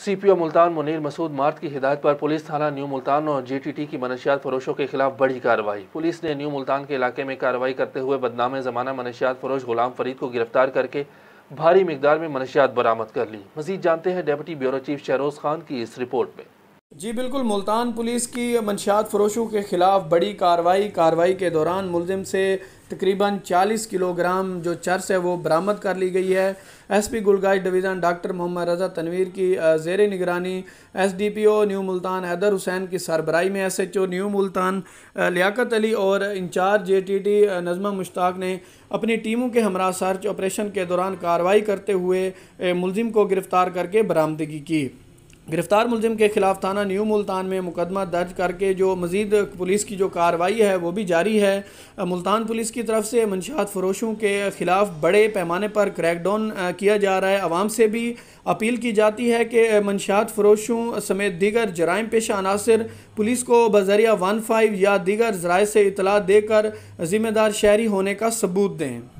सी P O Multan Munir Masood मार्त की हिदायत पर पुलिस थाना न्यू मुल्तान और जे टी टी की मनशियात फरोशों के खिलाफ बड़ी कार्रवाई पुलिस ने न्यू मुल्तान के इलाके में कार्रवाई करते हुए बदनाम जमाना मनशियात फरोश गुलाम फरीद को गिरफ्तार करके भारी मकदार में मनशियात बरामद कर ली मजीद जानते हैं deputy bureau chief Shahroz Khan की इस रिपोर्ट में जी बिल्कुल मुल्तान पुलिस की मंशात फरोशों के ख़िलाफ़ बड़ी कार्रवाई कार्रवाई के दौरान मुलम से तकरीबन 40 किलोग्राम जो चर्स है वो बरामद कर ली गई है S P Gulgasht division doctor Mohammad Raza Tanveer की जेर निगरानी S D P O new Multan Haider Hussain की सरबराई में S H O new Multan Liaqat Ali और incharge J T T Najma Mushtaq ने अपनी टीमों के हमरा सर्च ऑपरेशन के दौरान कार्रवाई करते हुए मुलजिम को गिरफ़्तार करके बरामदगी की गिरफ्तार मुलजिम के खिलाफ थाना न्यू मुल्तान में मुकदमा दर्ज करके जो मजीद पुलिस की जो कार्रवाई है वो भी जारी है मुल्तान पुलिस की तरफ से मंशात फरोशों के खिलाफ बड़े पैमाने पर क्रैकडाउन किया जा रहा है आवाम से भी अपील की जाती है कि मंशात फरोशों समेत दीगर जराइम पेशा अनासर पुलिस को बजरिया वन फाइव या दीगर जराए से इतला देकर ज़िम्मेदार शहरी होने का सबूत दें